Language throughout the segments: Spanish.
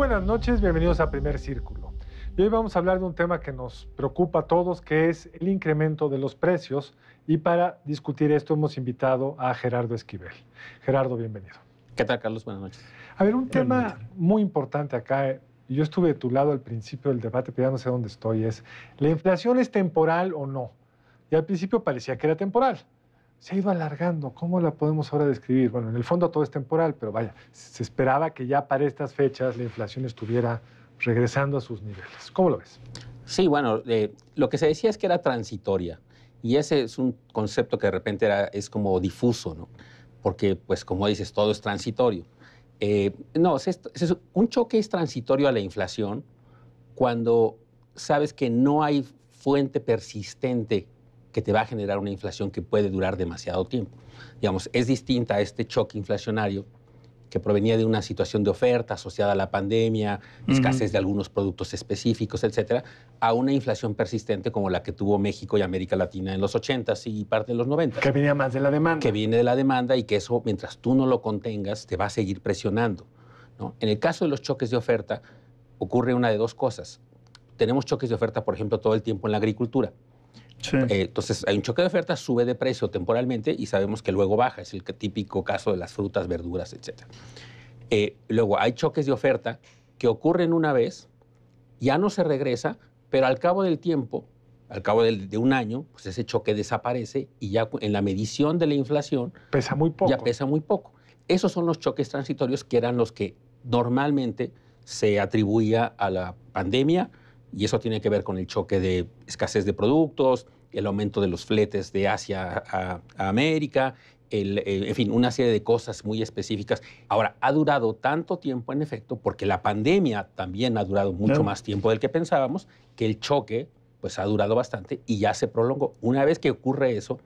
buenas noches, bienvenidos a Primer Círculo. hoy vamos a hablar de un tema que nos preocupa a todos, que es el incremento de los precios. Y para discutir esto hemos invitado a Gerardo Esquivel. Gerardo, bienvenido. ¿Qué tal, Carlos? Buenas noches. A ver, un tema muy importante acá, yo estuve de tu lado al principio del debate, pero ya no sé dónde estoy, es, ¿la inflación es temporal o no? Y al principio parecía que era temporal se ha ido alargando. ¿Cómo la podemos ahora describir? Bueno, en el fondo todo es temporal, pero vaya, se esperaba que ya para estas fechas la inflación estuviera regresando a sus niveles. ¿Cómo lo ves? Sí, bueno, eh, lo que se decía es que era transitoria y ese es un concepto que de repente era, es como difuso, ¿no? Porque, pues como dices, todo es transitorio. Eh, no, un choque es transitorio a la inflación cuando sabes que no hay fuente persistente que te va a generar una inflación que puede durar demasiado tiempo. Digamos, es distinta a este choque inflacionario que provenía de una situación de oferta asociada a la pandemia, escasez de algunos productos específicos, etcétera, a una inflación persistente como la que tuvo México y América Latina en los 80s y parte de los 90. Que venía más de la demanda. Que viene de la demanda y que eso, mientras tú no lo contengas, te va a seguir presionando. ¿no? En el caso de los choques de oferta, ocurre una de dos cosas. Tenemos choques de oferta, por ejemplo, todo el tiempo en la agricultura. Eh, entonces, hay un choque de oferta, sube de precio temporalmente y sabemos que luego baja. Es el típico caso de las frutas, verduras, etc. Eh, luego, hay choques de oferta que ocurren una vez, ya no se regresa, pero al cabo del tiempo, al cabo de, un año, pues ese choque desaparece y ya en la medición de la inflación... Pesa muy Ya pesa muy poco. Esos son los choques transitorios que eran los que normalmente se atribuía a la pandemia y eso tiene que ver con el choque de escasez de productos, el aumento de los fletes de Asia a, América, eh, en fin, una serie de cosas muy específicas. Ahora, ha durado tanto tiempo, en efecto, porque la pandemia también ha durado mucho más tiempo del que pensábamos, que el choque pues ha durado bastante y ya se prolongó. Una vez que ocurre eso,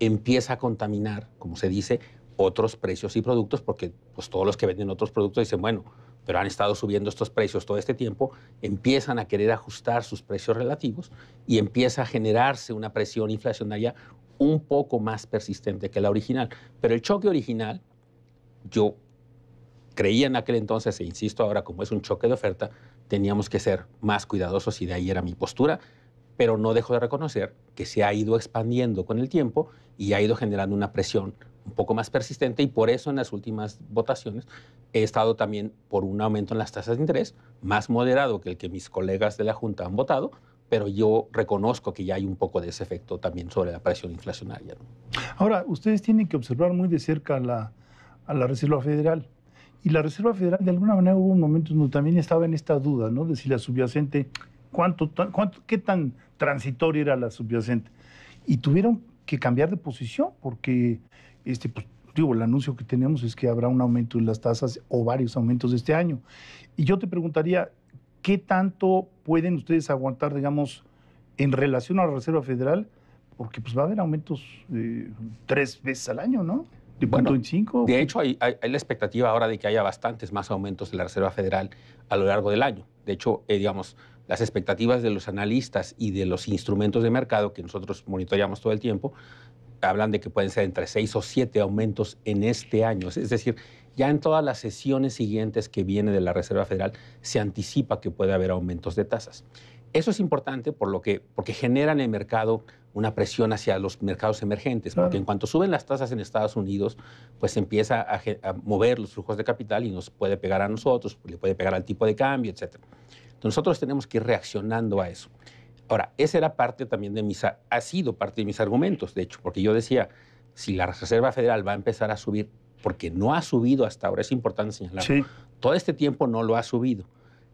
empieza a contaminar, como se dice, otros precios y productos, porque pues, todos los que venden otros productos dicen, bueno, pero han estado subiendo estos precios todo este tiempo, empiezan a querer ajustar sus precios relativos y empieza a generarse una presión inflacionaria un poco más persistente que la original. Pero el choque original, yo creía en aquel entonces, e insisto ahora, como es un choque de oferta, teníamos que ser más cuidadosos y de ahí era mi postura, pero no dejo de reconocer que se ha ido expandiendo con el tiempo y ha ido generando una presión un poco más persistente y por eso en las últimas votaciones he estado también por un aumento en las tasas de interés, más moderado que el que mis colegas de la Junta han votado, pero yo reconozco que ya hay un poco de ese efecto también sobre la presión inflacionaria. Ahora, ustedes tienen que observar muy de cerca la, a la Reserva Federal. Y la Reserva Federal, de alguna manera, hubo un momento donde también estaba en esta duda, ¿no? De si la subyacente, cuánto, qué tan transitoria era la subyacente. Y tuvieron que cambiar de posición porque este, pues, digo, el anuncio que tenemos es que habrá un aumento en las tasas o varios aumentos este año. Y yo te preguntaría, ¿qué tanto pueden ustedes aguantar, digamos, en relación a la Reserva Federal? Porque pues va a haber aumentos eh, tres veces al año, ¿no? De cinco. De hecho, hay, la expectativa ahora de que haya bastantes más aumentos en la Reserva Federal a lo largo del año. De hecho, eh, digamos, las expectativas de los analistas y de los instrumentos de mercado que nosotros monitoreamos todo el tiempo hablan de que pueden ser entre seis o siete aumentos en este año. Es decir, ya en todas las sesiones siguientes que viene de la Reserva Federal se anticipa que puede haber aumentos de tasas. Eso es importante por lo que, porque generan en el mercado una presión hacia los mercados emergentes, porque en cuanto suben las tasas en Estados Unidos, pues empieza a, a, mover los flujos de capital y nos puede pegar a nosotros, le puede pegar al tipo de cambio, etc. Entonces nosotros tenemos que ir reaccionando a eso. Ahora, esa era parte también de mis, ha sido parte de mis argumentos, de hecho, porque yo decía, si la Reserva Federal va a empezar a subir, porque no ha subido hasta ahora, es importante señalarlo, todo este tiempo no lo ha subido.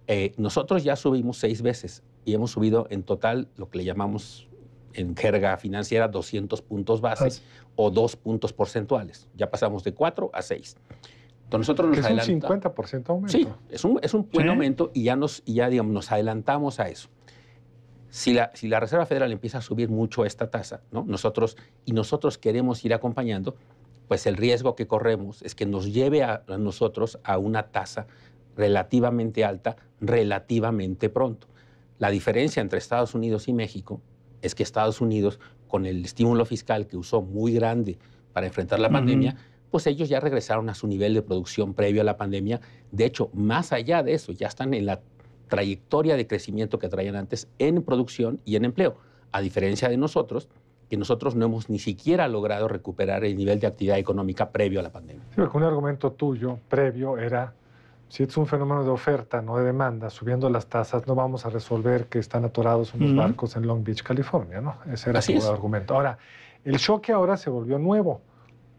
Eh, nosotros ya subimos seis veces y hemos subido en total lo que le llamamos en jerga financiera 200 puntos bases o dos puntos porcentuales. Ya pasamos de cuatro a seis. Entonces nosotros nos es un 50% aumento. Sí, es un, buen aumento y ya, nos adelantamos a eso si la, si la, Reserva Federal empieza a subir mucho esta tasa, ¿no? nosotros, y nosotros queremos ir acompañando, pues el riesgo que corremos es que nos lleve a, nosotros a una tasa relativamente alta, relativamente pronto. La diferencia entre Estados Unidos y México es que Estados Unidos, con el estímulo fiscal que usó muy grande para enfrentar la pandemia, pues ellos ya regresaron a su nivel de producción previo a la pandemia. De hecho, más allá de eso, ya están en la trayectoria de crecimiento que traían antes en producción y en empleo, a diferencia de nosotros, que nosotros no hemos ni siquiera logrado recuperar el nivel de actividad económica previo a la pandemia. Sí, un argumento tuyo previo era, si es un fenómeno de oferta, no de demanda, subiendo las tasas no vamos a resolver que están atorados unos barcos en Long Beach, California, ¿no? Ese era Así argumento. Ahora, el choque ahora se volvió nuevo,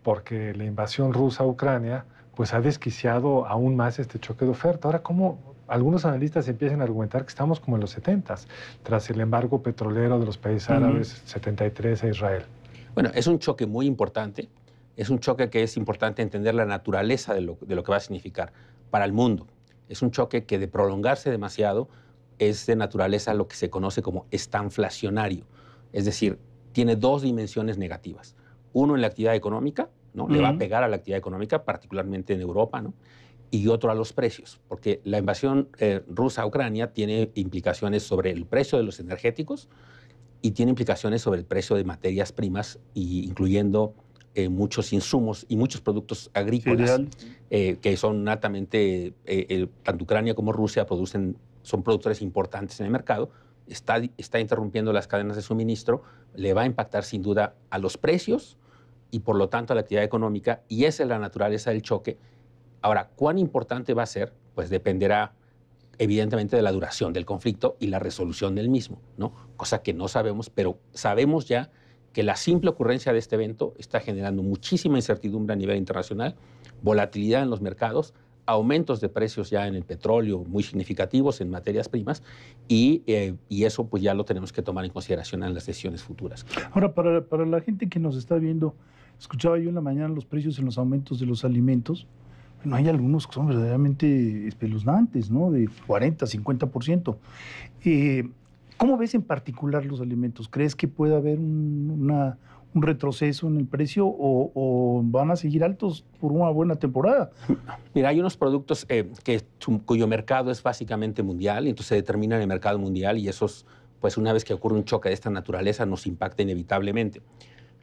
porque la invasión rusa a Ucrania pues ha desquiciado aún más este choque de oferta. Ahora, ¿cómo, algunos analistas empiezan a argumentar que estamos como en los 70, tras el embargo petrolero de los países árabes 73 a e Israel. Bueno, es un choque muy importante, es un choque que es importante entender la naturaleza de lo, de lo que va a significar para el mundo. Es un choque que de prolongarse demasiado es de naturaleza lo que se conoce como estanflacionario, es decir, tiene dos dimensiones negativas. Uno en la actividad económica, ¿no? Le va a pegar a la actividad económica, particularmente en Europa, ¿no? y otro a los precios, porque la invasión eh, rusa a Ucrania tiene implicaciones sobre el precio de los energéticos y tiene implicaciones sobre el precio de materias primas, incluyendo eh, muchos insumos y muchos productos agrícolas eh, que son altamente, tanto Ucrania como Rusia producen, son productores importantes en el mercado, está, está interrumpiendo las cadenas de suministro, le va a impactar sin duda a los precios y por lo tanto a la actividad económica, y esa es la naturaleza del choque Ahora, ¿cuán importante va a ser? Pues dependerá evidentemente de la duración del conflicto y la resolución del mismo, ¿no? Cosa que no sabemos, pero sabemos ya que la simple ocurrencia de este evento está generando muchísima incertidumbre a nivel internacional, volatilidad en los mercados, aumentos de precios ya en el petróleo muy significativos en materias primas y, eh, eso pues ya lo tenemos que tomar en consideración en las sesiones futuras. Ahora, para, para la gente que nos está viendo, escuchaba yo en la mañana los precios en los aumentos de los alimentos, no hay algunos que son verdaderamente espeluznantes, ¿no? De 40, 50%. Eh, ¿Cómo ves en particular los alimentos? ¿Crees que puede haber un, retroceso en el precio o, van a seguir altos por una buena temporada? Mira, hay unos productos eh, cuyo mercado es básicamente mundial, entonces se determina en el mercado mundial y esos, pues una vez que ocurre un choque de esta naturaleza, nos impacta inevitablemente.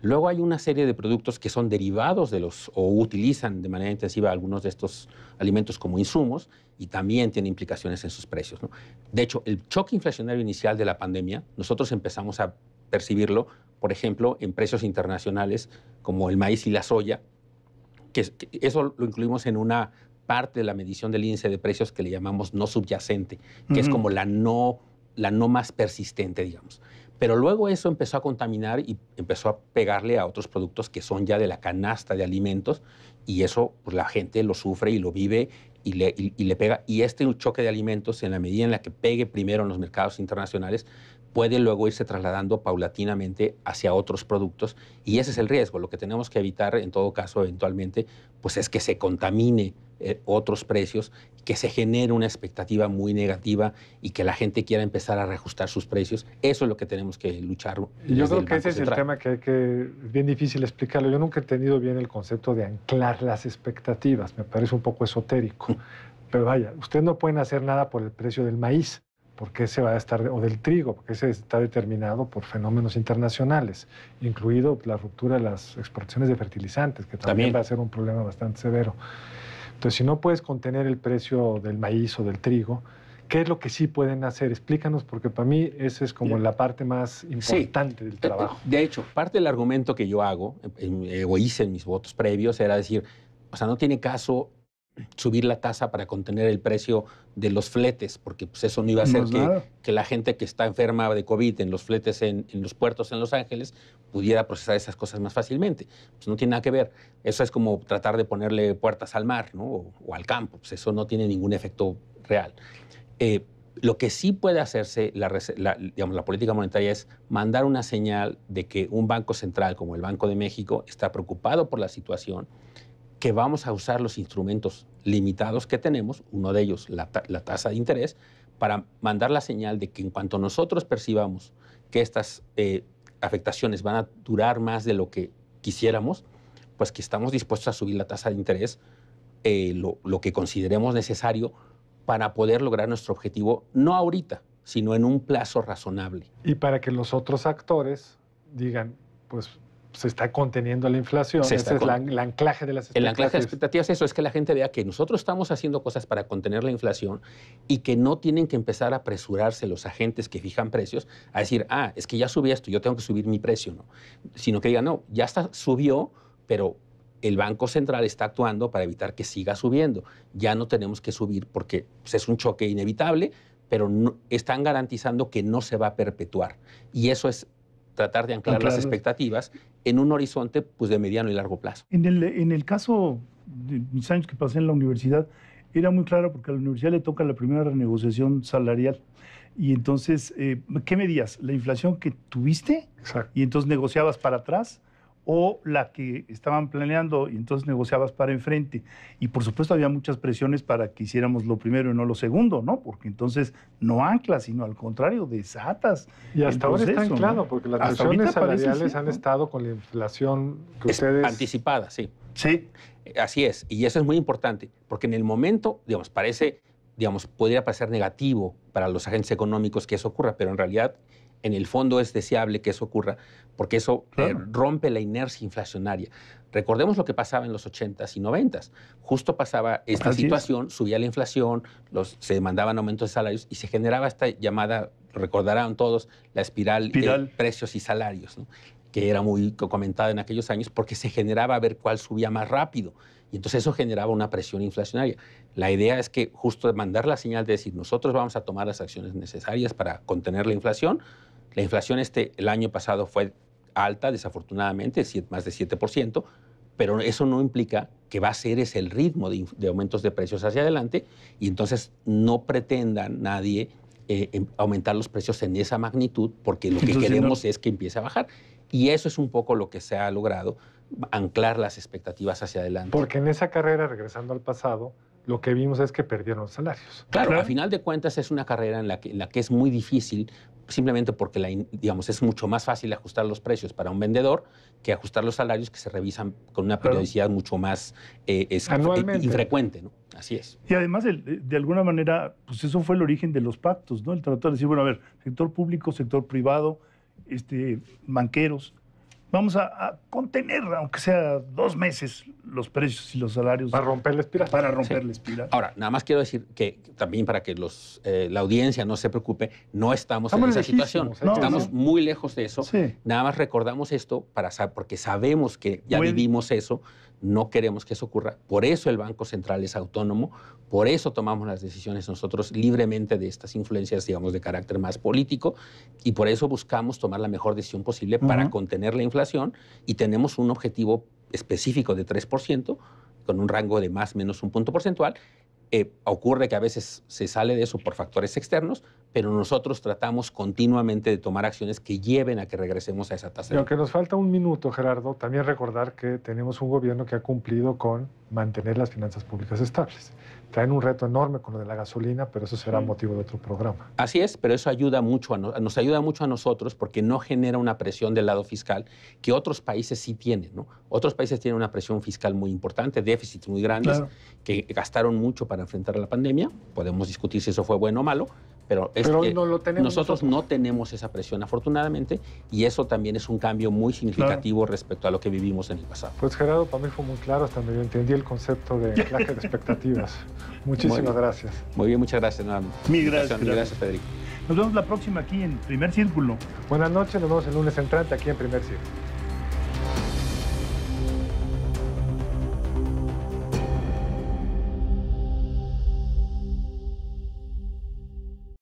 Luego hay una serie de productos que son derivados de los o utilizan de manera intensiva algunos de estos alimentos como insumos y también tienen implicaciones en sus precios. De hecho, el choque inflacionario inicial de la pandemia, nosotros empezamos a percibirlo, por ejemplo, en precios internacionales como el maíz y la soya, que, eso lo incluimos en una parte de la medición del índice de precios que le llamamos no subyacente, que es como la no, la no más persistente, digamos. Pero luego eso empezó a contaminar y empezó a pegarle a otros productos que son ya de la canasta de alimentos y eso pues, la gente lo sufre y lo vive y le, y le pega. Y este choque de alimentos, en la medida en la que pegue primero en los mercados internacionales, puede luego irse trasladando paulatinamente hacia otros productos y ese es el riesgo. Lo que tenemos que evitar en todo caso eventualmente pues es que se contamine eh, otros precios, que se genere una expectativa muy negativa y que la gente quiera empezar a reajustar sus precios. Eso es lo que tenemos que luchar. yo creo que ese es el tema que, es bien difícil explicarlo. Yo nunca he tenido bien el concepto de anclar las expectativas. Me parece un poco esotérico. Pero vaya, ustedes no pueden hacer nada por el precio del maíz qué se va a estar, o del trigo, porque ese está determinado por fenómenos internacionales, incluido la ruptura de las exportaciones de fertilizantes, que también, va a ser un problema bastante severo. Entonces, si no puedes contener el precio del maíz o del trigo, ¿Qué es lo que sí pueden hacer? Explícanos, porque para mí esa es como la parte más importante del eh, trabajo. De hecho, parte del argumento que yo hago, eh, eh, o hice en mis votos previos, era decir, o sea, no tiene caso subir la tasa para contener el precio de los fletes, porque pues, eso no iba a hacer que, la gente que está enferma de COVID en los fletes en, los puertos en Los Ángeles pudiera procesar esas cosas más fácilmente. Pues no tiene nada que ver. Eso es como tratar de ponerle puertas al mar ¿no? o, al campo. Pues eso no tiene ningún efecto real. Eh, lo que sí puede hacerse la, la, digamos, la política monetaria es mandar una señal de que un banco central como el Banco de México está preocupado por la situación que vamos a usar los instrumentos limitados que tenemos, uno de ellos la, tasa de interés, para mandar la señal de que en cuanto nosotros percibamos que estas eh, afectaciones van a durar más de lo que quisiéramos, pues que estamos dispuestos a subir la tasa de interés eh, lo, lo, que consideremos necesario para poder lograr nuestro objetivo, no ahorita, sino en un plazo razonable. Y para que los otros actores digan, pues se está conteniendo la inflación. Ese es el anclaje de las expectativas. El anclaje de las expectativas eso, es que la gente vea que nosotros estamos haciendo cosas para contener la inflación y que no tienen que empezar a apresurarse los agentes que fijan precios a decir, ah, es que ya subí esto, yo tengo que subir mi precio, ¿no? Sino que digan, no, ya está, subió, pero el Banco Central está actuando para evitar que siga subiendo. Ya no tenemos que subir porque pues, es un choque inevitable, pero están garantizando que no se va a perpetuar. Y eso es tratar de anclar las expectativas en un horizonte pues, de mediano y largo plazo. En el, en el caso de mis años que pasé en la universidad, era muy claro porque a la universidad le toca la primera renegociación salarial. Y entonces, eh, ¿qué medías? ¿La inflación que tuviste? Exacto. Y entonces negociabas para atrás o la que estaban planeando y entonces negociabas para enfrente. Y por supuesto había muchas presiones para que hiciéramos lo primero y no lo segundo, ¿no? Porque entonces no anclas, sino al contrario, desatas. Y hasta ahora está anclado, porque las presiones salariales han estado con la inflación que ustedes... Anticipada, sí. Sí. Eh, así es, y eso es muy importante, porque en el momento, digamos, parece, digamos, podría parecer negativo para los agentes económicos que eso ocurra, pero en realidad en el fondo es deseable que eso ocurra, porque eso eh, rompe la inercia inflacionaria. Recordemos lo que pasaba en los 80s y 90s. Justo pasaba esta situación, subía la inflación, se demandaban aumentos de salarios y se generaba esta llamada, recordarán todos, la espiral de eh, precios y salarios, que era muy comentada en aquellos años porque se generaba a ver cuál subía más rápido. Y entonces eso generaba una presión inflacionaria. La idea es que justo mandar la señal de decir nosotros vamos a tomar las acciones necesarias para contener la inflación, la inflación este, el año pasado fue alta, desafortunadamente, más de 7%, pero eso no implica que va a ser ese el ritmo de, aumentos de precios hacia adelante y entonces no pretenda nadie eh, em, aumentar los precios en esa magnitud porque lo que queremos es que empiece a bajar. Y eso es un poco lo que se ha logrado, anclar las expectativas hacia adelante. Porque en esa carrera, regresando al pasado, lo que vimos es que perdieron los salarios. Claro, al a final de cuentas es una carrera en la que, en la que es muy difícil simplemente porque la, digamos, es mucho más fácil ajustar los precios para un vendedor que ajustar los salarios que se revisan con una periodicidad mucho más eh, eh, infrecuente. ¿no? Así es. Y además, eh, de alguna manera, pues eso fue el origen de los pactos, ¿no? El tratar de decir, bueno, a ver, sector público, sector privado, este, banqueros, vamos a, contener, aunque sea dos meses, los precios y los salarios. Para romper la espiral. Para romper la espiral. Ahora, nada más quiero decir que también para que los, eh, la audiencia no se preocupe, no estamos, en esa situación. estamos muy lejos de eso. Nada más recordamos esto para porque sabemos que ya vivimos eso. No queremos que eso ocurra. Por eso el Banco Central es autónomo, por eso tomamos las decisiones nosotros libremente de estas influencias, digamos, de carácter más político, y por eso buscamos tomar la mejor decisión posible para contener la inflación y tenemos un objetivo específico de 3% con un rango de más menos un punto porcentual eh, ocurre que a veces se sale de eso por factores externos, pero nosotros tratamos continuamente de tomar acciones que lleven a que regresemos a esa tasa. Y aunque nos falta un minuto, Gerardo, también recordar que tenemos un gobierno que ha cumplido con mantener las finanzas públicas estables. Traen un reto enorme con lo de la gasolina, pero eso será mm. motivo de otro programa. Así es, pero eso ayuda mucho a nos ayuda mucho a nosotros porque no genera una presión del lado fiscal que otros países sí tienen. ¿no? Otros países tienen una presión fiscal muy importante, déficits muy grandes, que gastaron mucho para enfrentar a la pandemia. Podemos discutir si eso fue bueno o malo, pero, es nosotros, no tenemos esa presión, afortunadamente, y eso también es un cambio muy significativo respecto a lo que vivimos en el pasado. Pues Gerardo, para mí fue muy claro, hasta yo entendí el concepto de anclaje de expectativas. Muchísimas gracias. Muy bien, muchas gracias. gracias, gracias. gracias, Federico. Nos vemos la próxima aquí en Primer Círculo. Buenas noches, nos vemos el lunes entrante aquí en Primer Círculo.